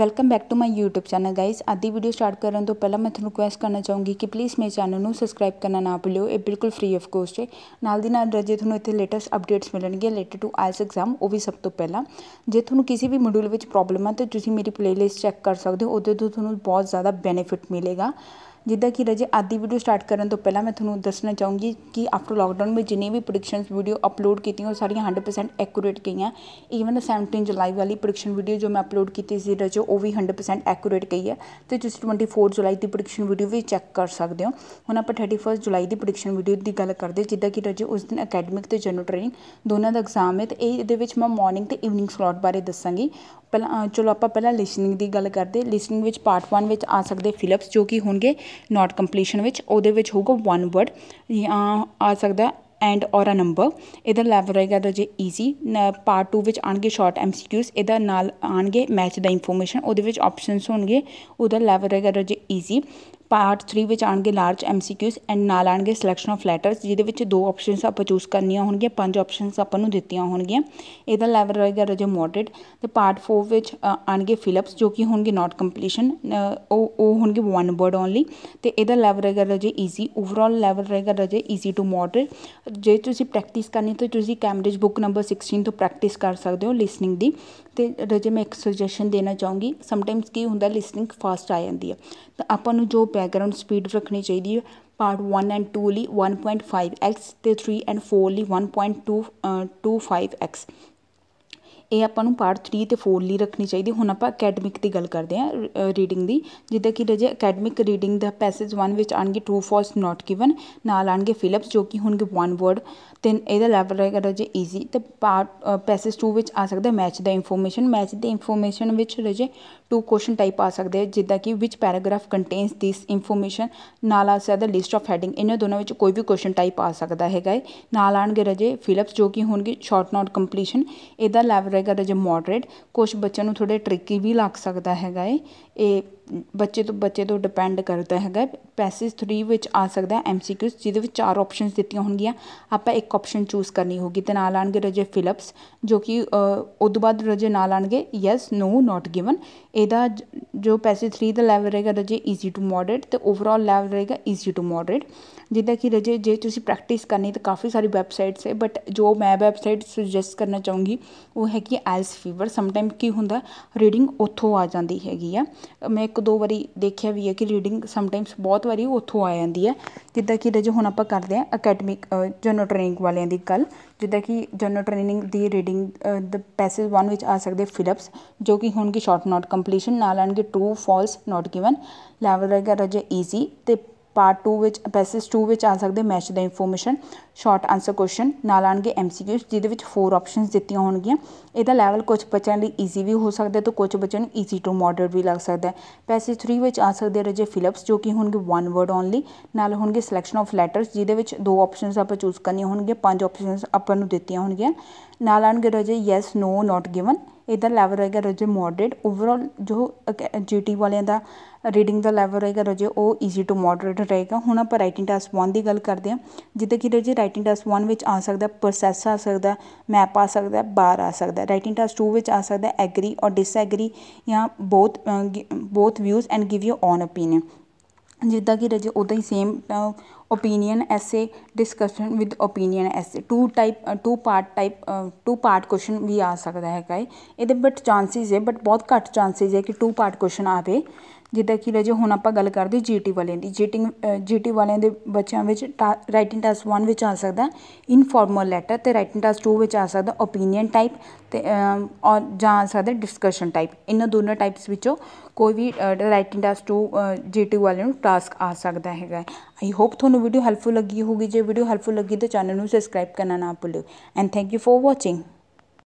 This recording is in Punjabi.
welcome back to my YouTube channel guys ਅੱਜ ਦੀ ਵੀਡੀਓ ਸਟਾਰਟ ਕਰਨ ਤੋਂ ਪਹਿਲਾਂ ਮੈਂ ਤੁਹਾਨੂੰ ਰਿਕੁਐਸਟ ਕਰਨਾ ਚਾਹੂੰਗੀ ਕਿ ਪਲੀਜ਼ ਮੇਰੇ ਚੈਨਲ ਨੂੰ ਸਬਸਕ੍ਰਾਈਬ ਕਰਨਾ ਨਾ ਭੁੱਲਿਓ ਇਹ ਬਿਲਕੁਲ ਫ੍ਰੀ ਆਫ ਕੋਸਟ ਹੈ ਨਾਲ ਦੀ ਨਾਲ ਜੇ ਤੁਹਾਨੂੰ ਇੱਥੇ ਲੇਟੈਸਟ ਅਪਡੇਟਸ ਮਿਲਣਗੀਆਂ ਰਿਲੇਟਡ ਟੂ ਆਇਲਸ ਐਗਜ਼ਾਮ ਉਹ ਵੀ ਸਭ ਤੋਂ ਪਹਿਲਾਂ ਜੇ ਤੁਹਾਨੂੰ ਕਿਸੇ ਵੀ ਮੋਡਿਊਲ ਵਿੱਚ ਪ੍ਰੋਬਲਮ ਆ ਤਾਂ ਤੁਸੀਂ ਮੇਰੀ ਪਲੇਲਿਸਟ ਚੈੱਕ ਕਰ ਸਕਦੇ ਹੋ ਉਹਦੇ ਤੋਂ ਤੁਹਾਨੂੰ ਬਹੁਤ ਜ਼ਿਆਦਾ ਬੈਨੀਫਿਟ ਮਿਲੇਗਾ ਜਿੱਦਾਂ ਕਿ ਰਜੇ ਅੱਜ ਦੀ ਵੀਡੀਓ ਸਟਾਰਟ ਕਰਨ ਤੋਂ ਪਹਿਲਾਂ ਮੈਂ ਤੁਹਾਨੂੰ ਦੱਸਣਾ ਚਾਹੂੰਗੀ ਕਿ ਆਫਟਰ ਲਾਕਡਾਊਨ ਵਿੱਚ ਜਿੰਨੀ ਵੀ ਪ੍ਰੈਡਿਕਸ਼ਨਸ ਵੀਡੀਓ ਅਪਲੋਡ ਕੀਤੀਆਂ ਉਹ ਸਾਰੀਆਂ 100% ਐਕੂਰੇਟ ਗਈਆਂ ਈਵਨ 17 ਜੁਲਾਈ ਵਾਲੀ ਪ੍ਰੈਡਿਕਸ਼ਨ ਵੀਡੀਓ ਜੋ ਮੈਂ ਅਪਲੋਡ ਕੀਤੀ ਸੀ ਰਜੇ ਉਹ ਵੀ 100% ਐਕੂਰੇਟ ਗਈ ਹੈ ਤੇ ਤੁਸੀਂ 24 ਜੁਲਾਈ ਦੀ ਪ੍ਰੈਡਿਕਸ਼ਨ ਵੀਡੀਓ ਵੀ ਚੈੱਕ ਕਰ ਸਕਦੇ ਹੋ ਹੁਣ ਆਪਾਂ 31 ਜੁਲਾਈ ਦੀ ਪ੍ਰੈਡਿਕਸ਼ਨ ਵੀਡੀਓ ਦੀ ਗੱਲ ਕਰਦੇ ਜਿੱਦਾਂ ਕਿ ਰਜੇ ਉਸ ਦਿਨ ਅਕੈਡਮਿਕ ਤੇ ਜਨਰਲ ਟ੍ਰੇਨਿੰਗ ਦੋਨਾਂ ਦਾ ਐਗਜ਼ਾਮ ਹੈ ਤੇ ਇਹਦੇ ਵਿੱਚ ਮੈਂ ਮਾਰਨਿੰਗ ਤੇ ਈਵਨਿੰਗ ਸਲੌਟ ਬਾਰੇ ਦੱਸਾਂਗੀ ਪਹਿਲਾਂ ਚਲੋ ਆਪਾਂ ਪਹਿਲਾਂ ਲਿਸਨਿੰਗ ਦੀ ਗੱਲ ਕਰਦੇ ਲਿਸਨਿੰਗ ਵਿੱਚ ਪਾਰਟ 1 ਵਿੱਚ ਆ ਸਕਦੇ ਫਿਲਪਸ ਜੋ ਕਿ ਹੋਣਗੇ ਨਾਟ ਕੰਪਲੀਸ਼ਨ ਵਿੱਚ ਉਹਦੇ ਵਿੱਚ ਹੋਊਗਾ ਵਨ ਵਰਡ ਜਾਂ ਆ ਸਕਦਾ ਐਂਡ ਔਰ ਅ ਨੰਬਰ ਇਹਦਾ ਲੈਵਲ ਰਹੇਗਾ ਤਾਂ ਜੇ ਈਜ਼ੀ ਪਾਰਟ 2 ਵਿੱਚ ਆਣਗੇ ਸ਼ਾਰਟ ਐਮਸੀਕਿਊਸ ਇਹਦਾ ਨਾਲ ਆਣਗੇ ਮੈਚ ਦਾ ਇਨਫੋਰਮੇਸ਼ਨ ਉਹਦੇ ਵਿੱਚ ਆਪਸ਼ਨਸ ਹੋਣਗੇ ਉਹਦਾ ਲੈਵਲ ਰਹੇਗਾ ਤਾਂ ਜੇ ਈਜ਼ੀ ਪਾਰਟ 3 ਵਿੱਚ ਆਣਗੇ ਲਾਰਜ ਐਮਸੀਕਿਊਜ਼ ਐਂਡ ਨਾਲ ਆਣਗੇ ਸਿਲੈਕਸ਼ਨ ਆਫ ਲੈਟਰਸ ਜਿਹਦੇ ਵਿੱਚ ਦੋ ਆਪਸ਼ਨਸ ਆਪਾਂ ਚੂਜ਼ ਕਰਨੀਆਂ ਹੋਣਗੀਆਂ ਪੰਜ ਆਪਸ਼ਨਸ ਆਪਾਂ ਨੂੰ ਦਿੱਤੀਆਂ ਹੋਣਗੀਆਂ ਇਹਦਾ ਲੈਵਲ ਰਹੇਗਾ ਰਜੇ ਮੋਡਰੇਟ ਤੇ ਪਾਰਟ 4 ਵਿੱਚ ਆਣਗੇ ਫਿਲਪਸ ਜੋ ਕਿ ਹੋਣਗੇ ਨਾਟ ਕੰਪਲੀਸ਼ਨ ਉਹ ਉਹ ਹੋਣਗੇ ਵਨ ਵਰਡ ਓਨਲੀ ਤੇ ਇਹਦਾ ਲੈਵਲ ਰਹੇਗਾ ਰਜੇ ਈਜ਼ੀ ਓਵਰਆਲ ਲੈਵਲ ਰਹੇਗਾ ਰਜੇ ਈਜ਼ੀ ਟੂ ਮੋਡਰੇਟ ਜੇ ਤੁਸੀਂ ਪ੍ਰੈਕਟਿਸ ਕਰਨੀ ਤਾਂ ਤੁਸੀਂ ਕੈਮਬ੍ਰਿਜ ਬੁੱਕ ਨੰਬਰ 16 ਤੋਂ ਪ੍ਰੈਕਟਿਸ ਕਰ ਸਕਦੇ ਹੋ ਲਿਸਨਿੰਗ ਦੀ ਤੇ ਰਜੇ ਮੈਂ ਇੱਕ ਸੁਜੈਸ਼ਨ ਦੇਣਾ ਚਾਹੂੰਗੀ ਸਮਟਾਈਮਸ ਕੀ ਹੁੰਦਾ ਲਿਸਨਿੰਗ ਫਾਸਟ ਆ ਜਾਂਦੀ ਹੈ ਤਾਂ ਆਪਾਂ ਨੂੰ ਜੋ ਬੈਕਗ੍ਰਾਉਂਡ ਸਪੀਡ ਰੱਖਣੀ ਚਾਹੀਦੀ ਹੈ ਪਾਰਟ 1 ਐਂਡ 2 ਲਈ 1.5x ਤੇ 3 ਐਂਡ 4 ਲਈ 1.2 25x ਇਹ ਆਪਾਂ ਨੂੰ ਪਾਰਟ 3 ਤੇ 4 ਲਈ ਰੱਖਣੀ ਚਾਹੀਦੀ ਹੁਣ ਆਪਾਂ ਅਕੈਡਮਿਕ ਦੀ ਗੱਲ ਕਰਦੇ ਹਾਂ ਰੀਡਿੰਗ ਦੀ ਜਿੱਦਾਂ ਕਿ ਰਜੇ ਅਕੈਡਮਿਕ ਰੀਡਿੰਗ ਦਾ ਪੈਸੇਜ 1 ਵਿੱਚ ਆਣਗੇ ਟੂ ਫਾਲਸ ਨਾਟ ਗਿਵਨ ਨਾਲ ਆਣਗੇ ਫਿਲਪਸ ਜੋ ਕਿ ਹੋਣਗੇ ਵਨ ਵਰਡ ਤੇ ਇਹਦਾ ਲੈਵਲ ਰਹੇਗਾ ਰਜੇ ਈਜ਼ੀ ਤੇ ਪਾਰਟ ਪੈਸੇਜ 2 ਵਿੱਚ ਆ ਸਕਦਾ ਮੈਚ ਦਾ ਇਨਫੋਰਮੇਸ਼ਨ ਮੈਚ ਦੀ ਇਨਫੋਰਮੇਸ਼ਨ ਵਿੱਚ ਰਜੇ ਟੂ ਕੁਐਸਚਨ ਟਾਈਪ ਆ ਸਕਦੇ ਜਿੱਦਾਂ ਕਿ which paragraph contains this information ਨਾਲ ਆ ਸਕਦਾ ਲਿਸਟ ਆਫ ਹੈਡਿੰਗ ਇਹਨਾਂ ਦੋਨਾਂ ਵਿੱਚ ਕੋਈ ਵੀ ਕੁਐਸਚਨ ਟਾਈਪ ਆ ਸਕਦਾ ਹੈਗਾ ਨਾਲ ਆਣਗੇ ਰਜੇ ਫਿਲਪਸ ਜੋ ਕਿ ਹੋਣਗੇ ਸ਼ਾਰਟ ਨੋਟ ਕੰਪਲੀਸ਼ਨ ਇਹਦਾ ਲੈਵਲ ਹੋਵੇਗਾ ਤੇ ਜੇ ਮੋਡਰੇਟ ਕੁਝ ਬੱਚਿਆਂ ਨੂੰ ਥੋੜੇ ਟ੍ਰਿਕੀ ਵੀ ਲੱਗ ਸਕਦਾ ਹੈਗਾ ਏ ਇਹ ਬੱਚੇ ਤੋਂ ਬੱਚੇ ਤੋਂ ਡਿਪੈਂਡ ਕਰਦਾ ਹੈਗਾ ਪੈਸੇਜ 3 ਵਿੱਚ ਆ ਸਕਦਾ ਹੈ ਐਮਸੀਕਿਊਸ ਜਿਹਦੇ ਵਿੱਚ ਚਾਰ ਆਪਸ਼ਨਸ ਦਿੱਤੀਆਂ ਹੋਣਗੀਆਂ ਆਪਾਂ ਇੱਕ ਆਪਸ਼ਨ ਚੂਜ਼ ਕਰਨੀ ਹੋਗੀ ਤੇ ਨਾਲ ਆਣਗੇ ਰਜੇ ਫਿਲਪਸ ਜੋ ਕਿ ਤੋਂ ਬਾਅਦ ਰਜੇ ਨਾਲ ਆਣਗੇ ਯੈਸ ਨੋ ਨਾਟ ਗਿਵਨ ਇਹਦਾ ਜੋ ਪੈਸੇਜ 3 ਦਾ ਲੈਵਲ ਰਹੇਗਾ ਰਜੇ ਈਜ਼ੀ ਟੂ ਮੋਡਰੇਟ ਤੇ ਓਵਰਆਲ ਲੈਵਲ ਰਹੇਗਾ ਈਜ਼ੀ ਟੂ ਮੋਡਰੇਟ ਜਿੱਦਾਂ ਕਿ ਰਜੇ ਜੇ ਤੁਸੀਂ ਪ੍ਰੈਕਟਿਸ ਕਰਨੀ ਤਾਂ ਕਾਫੀ ਸਾਰੀ ਵੈਬਸਾਈਟਸ ਹੈ ਬਟ ਜੋ ਮੈਂ ਵੈਬਸਾਈਟ ਸੁਜੈਸਟ ਕਰਨਾ ਚਾਹੂੰਗੀ ਉਹ ਹੈ ਕਿ ਐਲਸ ਫੀਵਰ ਸਮਟਾਈਮ ਕੀ ਹੁੰਦਾ ਰੀਡਿੰਗ ਉੱਥੋਂ ਆ ਜਾਂਦੀ ਹੈਗੀ ਆ ਮੈਂ ਇੱਕ ਦੋ ਵਾਰੀ ਦੇਖਿਆ ਵੀ ਹੈ ਕਿ ਰੀਡਿੰਗ ਸਮਟਾਈਮਸ ਬਹੁਤ ਵਾਰੀ ਉੱਥੋਂ ਆ ਜਾਂਦੀ ਹੈ ਜਿੱਦਾਂ ਕਿ ਇਹਦੇ ਹੁਣ ਆਪਾਂ ਕਰਦੇ ਹਾਂ ਅਕੈਡਮਿਕ ਜਨਰਲ ਟ੍ਰੇਨਿੰਗ ਵਾਲਿਆਂ ਦੀ ਗੱਲ ਜਿੱਦਾਂ ਕਿ ਜਨਰਲ ਟ੍ਰੇਨਿੰਗ ਦੀ ਰੀਡਿੰਗ ਦ ਪੈਸੇਜ 1 ਵਿੱਚ ਆ ਸਕਦੇ ਫਿਲਪਸ ਜੋ ਕਿ ਹੋਣਗੇ ਸ਼ਾਰਟ ਨਾਟ ਕੰਪਲੀਸ਼ਨ ਨਾਲ ਆਣਗੇ true false not given level ਰਹੇਗਾ ਰਜੇ ਈਜ਼ੀ ਤੇ ਪਾਰਟ 2 ਵਿੱਚ ਅਪੈਸਿਸ 2 ਵਿੱਚ ਆ ਸਕਦੇ ਮੈਚ ਦਾ ਇਨਫੋਰਮੇਸ਼ਨ ਸ਼ਾਰਟ ਆਨਸਰ ਕੁਐਸਚਨ ਨਾਲ ਆਣਗੇ ਐਮਸੀਕਿਊਜ਼ ਜਿਹਦੇ ਵਿੱਚ 4 ਆਪਸ਼ਨਸ ਦਿੱਤੀਆਂ ਹੋਣਗੀਆਂ ਇਹਦਾ ਲੈਵਲ ਕੁਝ ਬੱਚਿਆਂ ਲਈ ਈਜ਼ੀ ਵੀ ਹੋ ਸਕਦਾ ਤੇ ਕੁਝ ਬੱਚਿਆਂ ਨੂੰ ਈਜ਼ੀ ਟੂ ਮੋਡਰੇਟ ਵੀ ਲੱਗ ਸਕਦਾ ਪੈਸਿਸ 3 ਵਿੱਚ ਆ ਸਕਦੇ ਰਜੇ ਫਿਲਿਪਸ ਜੋ ਕਿ ਹੋਣਗੇ ਵਨ ਵਰਡ ਓਨਲੀ ਨਾਲ ਹੋਣਗੇ ਸਿਲੈਕਸ਼ਨ ਆਫ ਲੈਟਰਸ ਜਿਹਦੇ ਵਿੱਚ ਦੋ ਆਪਸ਼ਨਸ ਆਪਾਂ ਚੂਜ਼ ਕਰਨੀਆਂ ਹੋਣਗੀਆਂ ਪੰਜ ਆਪਸ਼ਨਸ ਆਪਾਂ ਨੂੰ ਦਿੱਤੀਆਂ ਹੋਣਗੀਆਂ ਨਾਲ ਆਣਗੇ ਰਜੇ ਯੈਸ ਨੋ ਨਾਟ ਗਿਵਨ ਇਹਦਾ ਲੈਵਲ ਰਹੇਗਾ ਰਜੇ ਮੋਡਰੇਟ ਓਵਰਆਲ ਜੋ ਜੀਟੀ ਵਾਲਿਆਂ ਦਾ ਰੀਡਿੰਗ ਦਾ ਲੈਵਲ ਰਹੇਗਾ ਰਜੇ ਉਹ ਈਜ਼ੀ ਟੂ ਮੋਡਰੇਟ ਰਹੇਗਾ ਹੁਣ ਆਪਾਂ ਰਾਈਟਿੰਗ ਟੈਸਟ 1 ਦੀ ਗੱਲ ਕਰਦੇ ਹਾਂ ਜਿੱਦਾਂ ਕਿ ਰਜੇ ਰਾਈਟਿੰਗ ਟੈਸਟ 1 ਵਿੱਚ ਆ ਸਕਦਾ ਪ੍ਰੋਸੈਸ ਆ ਸਕਦਾ ਮੈਪ ਆ ਸਕਦਾ ਬਾਰ ਆ ਸਕਦਾ ਰਾਈਟਿੰਗ ਟੈਸਟ 2 ਵਿੱਚ ਆ ਸਕਦਾ ਐਗਰੀ ਔਰ ਡਿਸਐਗਰੀ ਜਾਂ both both views and give you own opinion ਜਿੱਦਾਂ ਕਿ ਰਜੇ ਉਦਾਂ ਹੀ same opinion essay discussion with opinion essay two type two part type two part question ਵੀ ਆ ਸਕਦਾ ਹੈਗਾ ਇਹਦੇ ਬਟ ਚਾਂਸਿਸ ਹੈ ਬਟ ਬਹੁਤ ਘੱਟ ਚਾਂਸਿਸ ਹੈ ਕਿ ਟੂ ਪਾਰਟ ਕੁਐਸਚਨ ਆਵੇ ਜਿੱਦਾਂ ਕਿ ਰਾਜੇ ਹੁਣ ਆਪਾਂ ਗੱਲ ਕਰਦੇ ਜੀਟੀ ਵਾਲਿਆਂ ਦੀ ਜੀਟਿੰਗ ਜੀਟੀ ਵਾਲਿਆਂ ਦੇ ਬੱਚਿਆਂ ਵਿੱਚ ਰਾਈਟਿੰਗ ਟੈਸਟ 1 ਵਿੱਚ ਆ ਸਕਦਾ ਇਨਫਾਰਮਲ ਲੈਟਰ ਤੇ ਰਾਈਟਿੰਗ ਟੈਸਟ 2 ਵਿੱਚ ਆ ਸਕਦਾ ਓਪੀਨੀਅਨ ਟਾਈਪ ਤੇ ਔਰ ਜਾਂ ਆ ਸਕਦਾ ਡਿਸਕਸ਼ਨ ਟਾਈਪ ਇਹਨਾਂ ਦੋਨਾਂ ਟਾਈਪਸ ਵਿੱਚੋਂ ਕੋਈ ਵੀ ਰਾਈਟਿੰਗ ਟੈਸਟ 2 ਜੀਟੀ ਵਾਲਿਆਂ ਨੂੰ ਟਾਸਕ ਆ ਸਕਦਾ ਹੈਗਾ ਆਈ ਹੋਪ ਤੁਹਾਨੂੰ ਵੀਡੀਓ ਹੈਲਪਫੁਲ ਲੱਗੀ ਹੋਗੀ ਜੇ ਵੀਡੀਓ ਹੈਲਪਫੁਲ ਲੱਗੀ ਤਾਂ ਚੈਨਲ ਨੂੰ ਸਬਸਕ੍ਰਾਈਬ ਕਰਨਾ ਨਾ ਭੁੱਲਿਓ and thank you for watching